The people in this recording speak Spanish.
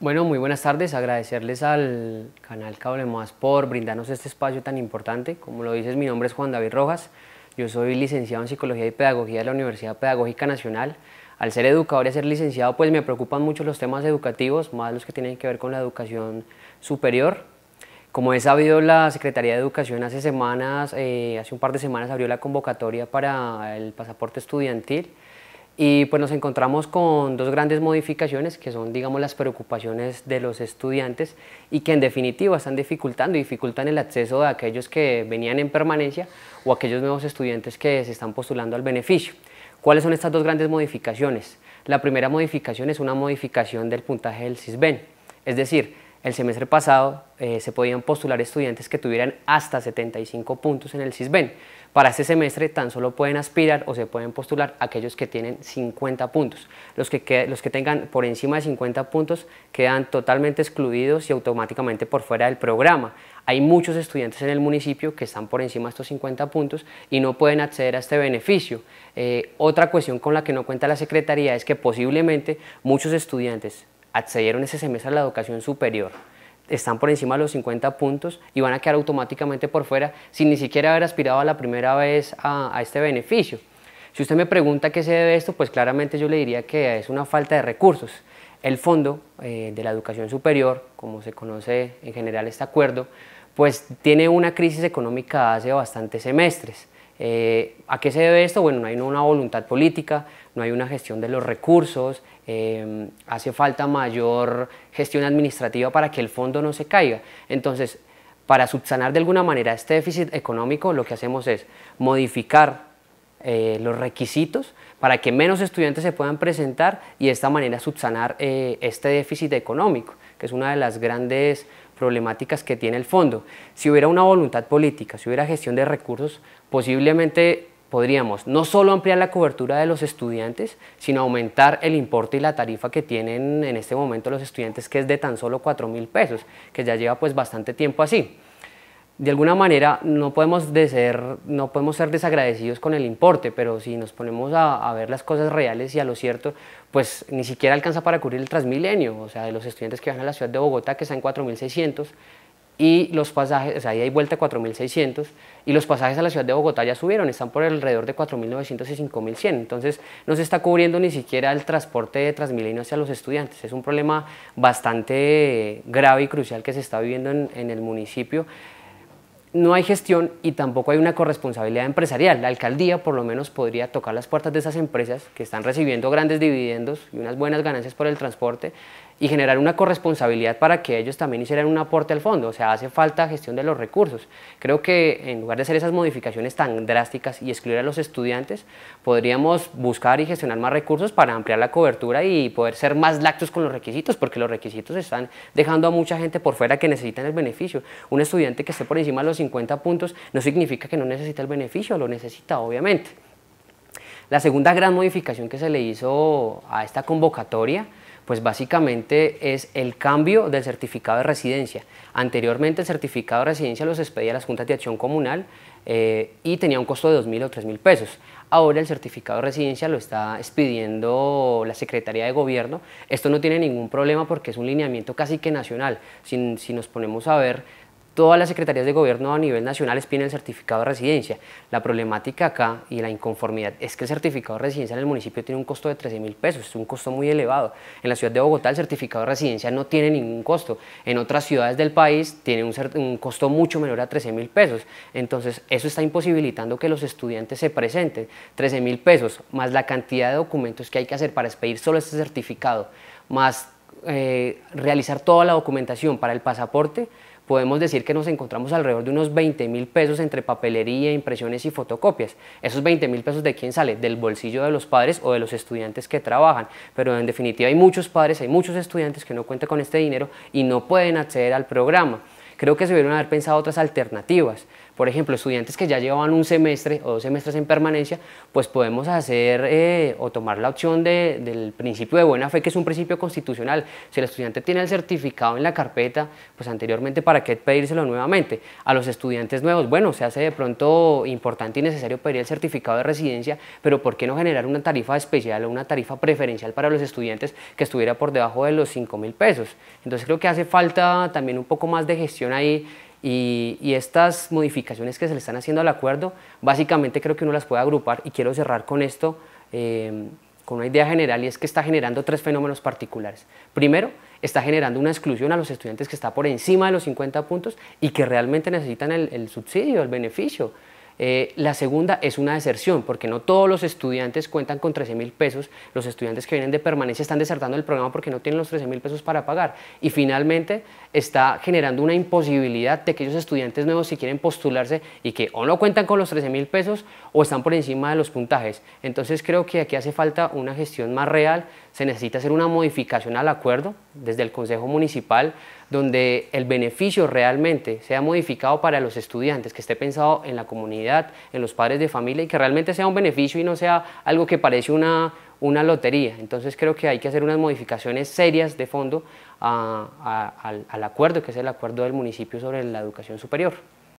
Bueno, muy buenas tardes. Agradecerles al canal Cablemás por brindarnos este espacio tan importante. Como lo dices, mi nombre es Juan David Rojas. Yo soy licenciado en Psicología y Pedagogía de la Universidad Pedagógica Nacional. Al ser educador y ser licenciado, pues me preocupan mucho los temas educativos, más los que tienen que ver con la educación superior. Como he sabido, la Secretaría de Educación hace semanas, eh, hace un par de semanas abrió la convocatoria para el pasaporte estudiantil y pues nos encontramos con dos grandes modificaciones que son digamos las preocupaciones de los estudiantes y que en definitiva están dificultando y dificultan el acceso de aquellos que venían en permanencia o aquellos nuevos estudiantes que se están postulando al beneficio. ¿Cuáles son estas dos grandes modificaciones? La primera modificación es una modificación del puntaje del CISBEN, es decir, el semestre pasado eh, se podían postular estudiantes que tuvieran hasta 75 puntos en el CISBEN. Para este semestre tan solo pueden aspirar o se pueden postular aquellos que tienen 50 puntos. Los que, los que tengan por encima de 50 puntos quedan totalmente excluidos y automáticamente por fuera del programa. Hay muchos estudiantes en el municipio que están por encima de estos 50 puntos y no pueden acceder a este beneficio. Eh, otra cuestión con la que no cuenta la Secretaría es que posiblemente muchos estudiantes accedieron ese semestre a la educación superior están por encima de los 50 puntos y van a quedar automáticamente por fuera sin ni siquiera haber aspirado a la primera vez a, este beneficio. Si usted me pregunta qué se debe esto, pues claramente yo le diría que es una falta de recursos. El Fondo eh, de la Educación Superior, como se conoce en general este acuerdo, pues tiene una crisis económica hace bastantes semestres. Eh, ¿A qué se debe esto? Bueno, no hay una voluntad política, no hay una gestión de los recursos, eh, hace falta mayor gestión administrativa para que el fondo no se caiga. Entonces, para subsanar de alguna manera este déficit económico, lo que hacemos es modificar eh, los requisitos para que menos estudiantes se puedan presentar y de esta manera subsanar eh, este déficit económico, que es una de las grandes problemáticas que tiene el fondo. Si hubiera una voluntad política, si hubiera gestión de recursos, posiblemente podríamos no solo ampliar la cobertura de los estudiantes, sino aumentar el importe y la tarifa que tienen en este momento los estudiantes, que es de tan solo 4 mil pesos, que ya lleva pues bastante tiempo así. De alguna manera no podemos, de ser, no podemos ser desagradecidos con el importe, pero si nos ponemos a, ver las cosas reales y a lo cierto, pues ni siquiera alcanza para cubrir el Transmilenio, o sea, de los estudiantes que van a la ciudad de Bogotá, que está en 4.600, y los pasajes, o sea, ahí hay vuelta 4.600, y los pasajes a la ciudad de Bogotá ya subieron, están por alrededor de 4.900 y 5.100, entonces no se está cubriendo ni siquiera el transporte de Transmilenio hacia los estudiantes, es un problema bastante grave y crucial que se está viviendo en, en el municipio, no hay gestión y tampoco hay una corresponsabilidad empresarial. La alcaldía por lo menos podría tocar las puertas de esas empresas que están recibiendo grandes dividendos y unas buenas ganancias por el transporte y generar una corresponsabilidad para que ellos también hicieran un aporte al fondo. O sea, hace falta gestión de los recursos. Creo que en lugar de hacer esas modificaciones tan drásticas y excluir a los estudiantes, podríamos buscar y gestionar más recursos para ampliar la cobertura y poder ser más lactos con los requisitos, porque los requisitos están dejando a mucha gente por fuera que necesitan el beneficio. Un estudiante que esté por encima de los 50 puntos no significa que no necesita el beneficio, lo necesita obviamente. La segunda gran modificación que se le hizo a esta convocatoria pues básicamente es el cambio del certificado de residencia. Anteriormente el certificado de residencia los expedía las juntas de acción comunal eh, y tenía un costo de 2.000 o 3.000 pesos. Ahora el certificado de residencia lo está expidiendo la Secretaría de Gobierno. Esto no tiene ningún problema porque es un lineamiento casi que nacional. Si, si nos ponemos a ver, todas las secretarías de gobierno a nivel nacional piden el certificado de residencia. La problemática acá y la inconformidad es que el certificado de residencia en el municipio tiene un costo de 13 mil pesos, es un costo muy elevado. En la ciudad de Bogotá el certificado de residencia no tiene ningún costo. En otras ciudades del país tiene un, costo mucho menor a 13 mil pesos. Entonces eso está imposibilitando que los estudiantes se presenten. 13 mil pesos más la cantidad de documentos que hay que hacer para expedir solo este certificado, más eh, realizar toda la documentación para el pasaporte, podemos decir que nos encontramos alrededor de unos 20 mil pesos entre papelería, impresiones y fotocopias. Esos 20 mil pesos de quién sale? Del bolsillo de los padres o de los estudiantes que trabajan. Pero en definitiva hay muchos padres, hay muchos estudiantes que no cuentan con este dinero y no pueden acceder al programa creo que se hubieran haber pensado otras alternativas. Por ejemplo, estudiantes que ya llevaban un semestre o dos semestres en permanencia, pues podemos hacer eh, o tomar la opción del principio de buena fe, que es un principio constitucional. Si el estudiante tiene el certificado en la carpeta, pues anteriormente, ¿para qué pedírselo nuevamente? A los estudiantes nuevos, bueno, se hace de pronto importante y necesario pedir el certificado de residencia, pero ¿por qué no generar una tarifa especial o una tarifa preferencial para los estudiantes que estuviera por debajo de los 5 mil pesos? Entonces creo que hace falta también un poco más de gestión ahí y, estas modificaciones que se le están haciendo al acuerdo, básicamente creo que uno las puede agrupar y quiero cerrar con esto, eh, con una idea general y es que está generando tres fenómenos particulares. Primero, está generando una exclusión a los estudiantes que está por encima de los 50 puntos y que realmente necesitan el subsidio, el beneficio. Eh, la segunda es una deserción, porque no todos los estudiantes cuentan con 13 mil pesos. Los estudiantes que vienen de permanencia están desertando el programa porque no tienen los 13 mil pesos para pagar. Y finalmente está generando una imposibilidad de que esos estudiantes nuevos si quieren postularse y que o no cuentan con los 13 mil pesos o están por encima de los puntajes. Entonces creo que aquí hace falta una gestión más real, se necesita hacer una modificación al acuerdo desde el Consejo Municipal donde el beneficio realmente sea modificado para los estudiantes, que esté pensado en la comunidad, en los padres de familia y que realmente sea un beneficio y no sea algo que parece una, lotería. Entonces creo que hay que hacer unas modificaciones serias de fondo al acuerdo, que es el acuerdo del municipio sobre la educación superior.